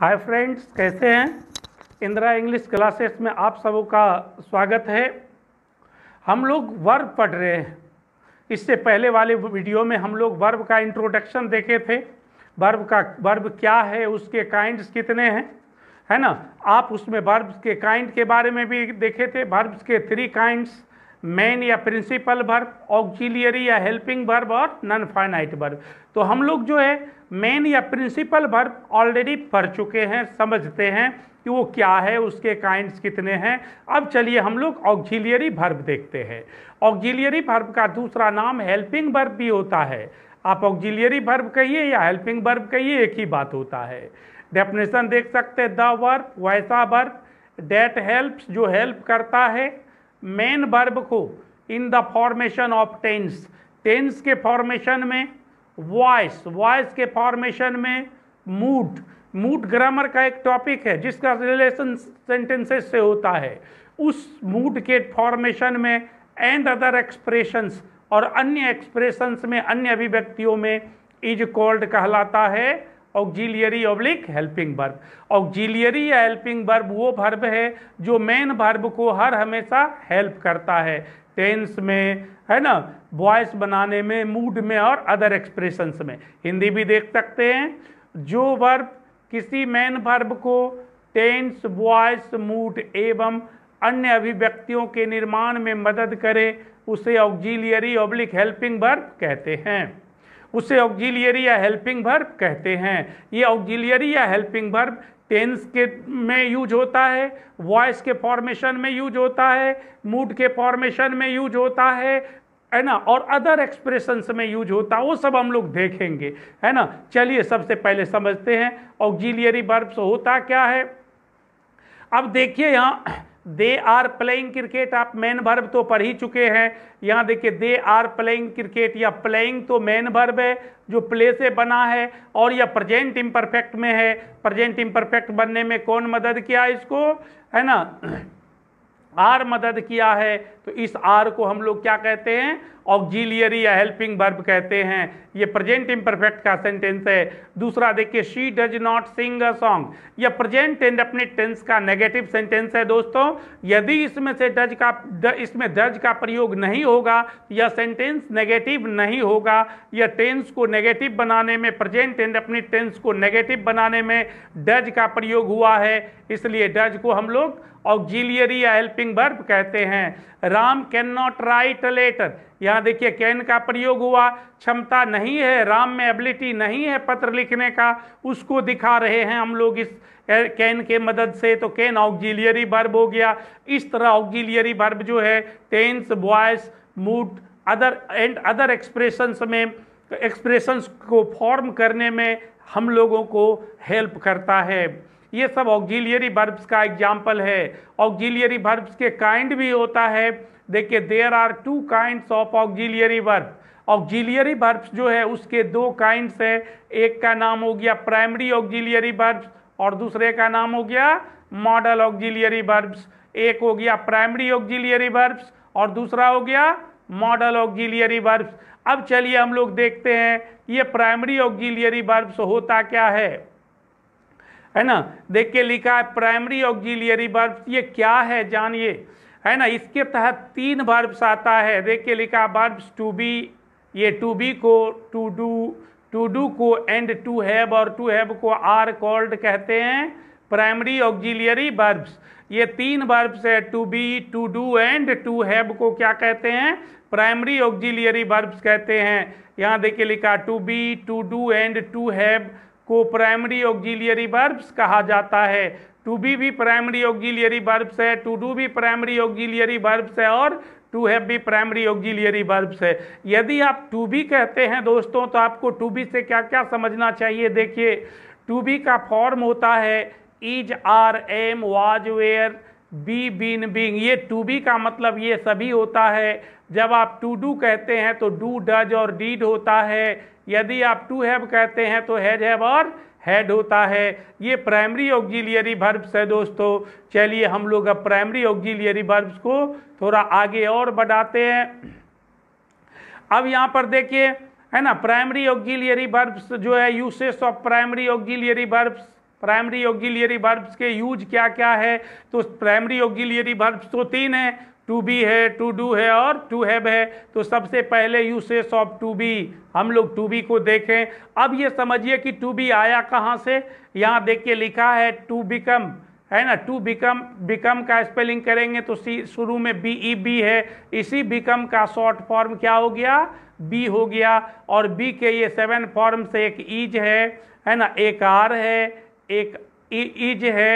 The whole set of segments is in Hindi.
हाय फ्रेंड्स कैसे हैं इंदिरा इंग्लिश क्लासेस में आप सबों का स्वागत है हम लोग वर्ब पढ़ रहे हैं इससे पहले वाले वीडियो में हम लोग वर्ब का इंट्रोडक्शन देखे थे वर्ब का वर्ब क्या है उसके काइंड्स कितने हैं है ना आप उसमें वर्ब्स के काइंड के बारे में भी देखे थे वर्ब्स के थ्री काइंड्स मेन या प्रिंसिपल वर्ब ऑक्जिलियरी या हेल्पिंग वर्ब और नॉन फाइनाइट वर्ब तो हम लोग जो है मेन या प्रिंसिपल वर्ब ऑलरेडी पढ़ चुके हैं समझते हैं कि वो क्या है उसके काइंड्स कितने हैं अब चलिए हम लोग ऑक्जिलियरी वर्ब देखते हैं ऑक्जिलियरी वर्ब का दूसरा नाम हेल्पिंग वर्ब भी होता है आप ऑक्जिलियरी वर्ब कहिए या हेल्पिंग वर्ब कहिए एक ही बात होता है डेफिनेशन देख सकते हैं द वर्ब वैसा वर्ब डेट हेल्प्स जो हेल्प करता है मेन वर्ब को in the formation of tense tense के फॉर्मेशन में वॉइस वॉइस के फॉर्मेशन में मूड मूड ग्रामर का एक टॉपिक है जिसका रिलेशन सेंटेंसेस से होता है उस मूड के फॉर्मेशन में एंड अदर एक्सप्रेशंस और अन्य एक्सप्रेशंस में अन्य अभिव्यक्तियों में इज कॉल्ड कहलाता है auxiliary oblique helping verb auxiliary या हेल्पिंग वर्ब वो वर्ब है जो मेन वर्ब को हर हमेशा हेल्प करता है टेंस में है ना वॉइस बनाने में मूड में और अदर एक्सप्रेशंस में हिंदी भी देख सकते हैं जो वर्ब किसी मेन वर्ब को टेंस वॉइस मूड एवं अन्य अभिव्यक्तियों के निर्माण में मदद करे उसे ऑक्जिलियरी ऑब्लिक हेल्पिंग वर्ब कहते हैं उसे ऑक्जिलियरी या हेल्पिंग वर्ब कहते हैं ये ऑक्जिलियरी या हेल्पिंग वर्ब टेंस के में यूज होता है वॉइस के फॉर्मेशन में यूज होता है मूड के फॉर्मेशन में यूज होता है है ना और अदर एक्सप्रेशंस में यूज होता है वो सब हम लोग देखेंगे है ना चलिए सबसे पहले समझते हैं ऑक्जिलियरी वर्ब्स होता क्या है अब देखिए यहाँ दे आर प्लेइंग क्रिकेट आप मैन भर्ब तो पढ़ ही चुके हैं यहाँ देखिए दे आर प्लेइंग क्रिकेट या प्लेइंग तो मैन भर्ब है जो प्ले से बना है और यह प्रेजेंट इम्परफेक्ट में है प्रेजेंट इम्परफेक्ट बनने में कौन मदद किया इसको है ना आर मदद किया है तो इस आर को हम लोग क्या कहते हैं ऑक्जिलियरी या हेल्पिंग वर्ब कहते हैं ये प्रेजेंट इम्परफेक्ट का सेंटेंस है दूसरा देखिए she does not sing a song यह प्रेजेंट एंड अपने टेंस का नेगेटिव सेंटेंस है दोस्तों यदि इसमें से डज का द, इसमें डज का प्रयोग नहीं होगा यह सेंटेंस नेगेटिव नहीं होगा यह टेंस को नेगेटिव बनाने में प्रेजेंट एंड अपने टेंस को नेगेटिव बनाने में डज का प्रयोग हुआ है इसलिए डज को हम लोग ऑक्जिलियरी या हेल्पिंग प्रिपोजिटिंग वर्ब कहते हैं Ram can not write a letter यहाँ देखिए कैन का प्रयोग हुआ क्षमता नहीं है राम में एबिलिटी नहीं है पत्र लिखने का उसको दिखा रहे हैं हम लोग इस कैन के मदद से तो कैन ऑक्जिलियरी वर्ब हो गया इस तरह ऑक्जिलियरी वर्ब जो है tense voice mood other and other expressions में एक्सप्रेशंस को फॉर्म करने में हम लोगों को हेल्प करता है ये सब ऑक्जिलियरी वर्ब्स का एग्जाम्पल है ऑक्जिलियरी वर्ब्स के काइंड भी होता है देखिए there are two kinds of auxiliary verb auxiliary verbs जो है उसके दो काइंड्स है एक का नाम हो गया प्राइमरी ऑक्जिलियरी वर्ब्स और दूसरे का नाम हो गया मॉडल ऑक्जिलियरी वर्ब्स एक हो गया प्राइमरी ऑक्जिलियरी वर्ब्स और दूसरा हो गया मॉडल ऑक्जिलियरी वर्ब्स अब चलिए हम लोग देखते हैं ये प्राइमरी ऑक्जिलियरी वर्ब्स होता क्या है है ना देख के लिखा है प्राइमरी ऑक्जिलियरी वर्ब्स ये क्या है जानिए है ना इसके तहत तीन बर्ब्स आता है देख के लिखा बर्ब्स टू बी ये टू बी को टू डू टू डू को एंड टू हैव और टू हैव को आर कॉल्ड कहते हैं प्राइमरी ऑक्जिलियरी बर्ब्स ये तीन बर्ब्स है to be to do and to have को क्या कहते हैं प्राइमरी ऑक्जिलियरी बर्ब्स कहते हैं यहाँ देखिए लिखा to be to do and to have को प्राइमरी ऑग्जिलियरी बर्ब्स कहा जाता है टू बी भी प्राइमरी ऑग्जिलियरी बर्ब्स है टू डू भी प्राइमरी ऑग्जिलियरी बर्ब्स है और टू हैव भी प्राइमरी ऑग्जिलियरी बर्ब्स है यदि आप टू बी कहते हैं दोस्तों तो आपको टू बी से क्या क्या समझना चाहिए देखिए टू बी का फॉर्म होता है is are am was were be been being ये टू बी का मतलब ये सभी होता है जब आप टू डू कहते हैं तो डू डज और डीड होता है यदि आप टू हैव कहते हैं तो हैज हैव और हेड होता है ये प्राइमरी ऑक्जिलियरी वर्ब्स है दोस्तों चलिए हम लोग अब प्राइमरी ऑक्जिलियरी वर्ब्स को थोड़ा आगे और बढ़ाते हैं अब यहाँ पर देखिए है ना प्राइमरी ऑक्जिलियरी वर्ब्स जो है uses of primary auxiliary verbs primary auxiliary verbs के यूज क्या क्या है तो प्राइमरी ऑक्जिलियरी वर्ब्स तो तीन है टू बी है टू डू है और टू हैव है तो सबसे पहले यू से ऑफ टू बी हम लोग टू बी को देखें अब ये समझिए कि टू बी आया कहाँ से यहाँ देखिए लिखा है टू बिकम है ना टू बिकम बिकम का स्पेलिंग करेंगे तो सी शुरू में बी ई बी है इसी बिकम का शॉर्ट फॉर्म क्या हो गया बी हो गया और बी के ये सेवन फॉर्म से एक ईज है है ना एक आर है एक ईज है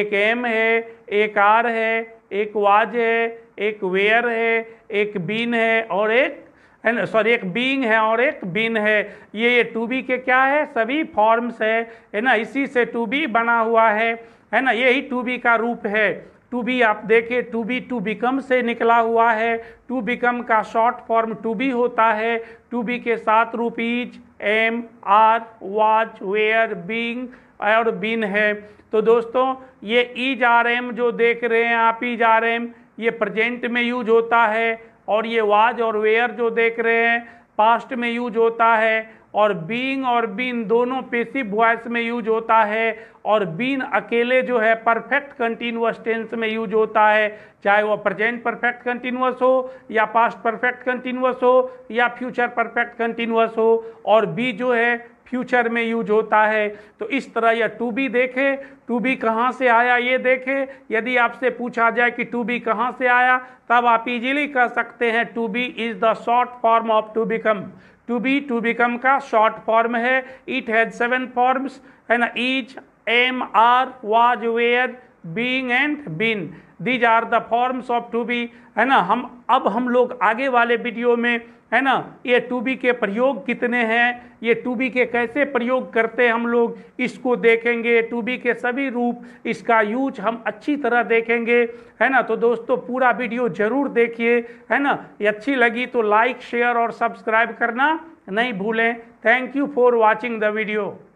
एक एम है एक आर है एक वाज है एक वेयर है एक बीन है और एक है सॉरी एक बीइंग है और एक बीन है ये ये टू बी के क्या है सभी फॉर्म्स है है ना इसी से टू बी बना हुआ है है ना यही टू बी का रूप है टू बी आप देखें टू बी टू बिकम से निकला हुआ है टू बिकम का शॉर्ट फॉर्म टू बी होता है टू बी के साथ रूपीज am are was were being और बिन है तो दोस्तों ये ईज आर एम जो देख रहे हैं आप ईज आर एम ये प्रजेंट में यूज होता है और ये वाज और वेयर जो देख रहे हैं पास्ट में यूज होता है और बींग और बीन दोनों पेसिव वॉइस में यूज होता है और बीन अकेले जो है परफेक्ट कंटिन्यूस टेंस में यूज होता है चाहे वह प्रेजेंट परफेक्ट कंटिन्यूस हो या पास्ट परफेक्ट कंटिन्यूस हो या फ्यूचर परफेक्ट कंटिन्यूस हो और बी जो है फ्यूचर में यूज होता है तो इस तरह यह टू बी देखें टू बी कहाँ से आया ये देखें यदि आपसे पूछा जाए कि टू बी कहाँ से आया तब आप इजीली कह सकते हैं to be is the short form of to become to be to become का शॉर्ट फॉर्म है इट हैज सेवन फॉर्म्स है ना is am are was were being and been these are the forms of to be है ना हम अब हम लोग आगे वाले वीडियो में है ना ये टू बी के प्रयोग कितने हैं ये टू बी के कैसे प्रयोग करते हम लोग इसको देखेंगे टू बी के सभी रूप इसका यूज हम अच्छी तरह देखेंगे है ना तो दोस्तों पूरा वीडियो ज़रूर देखिए है ना ये अच्छी लगी तो लाइक शेयर और सब्सक्राइब करना नहीं भूलें thank you for watching the video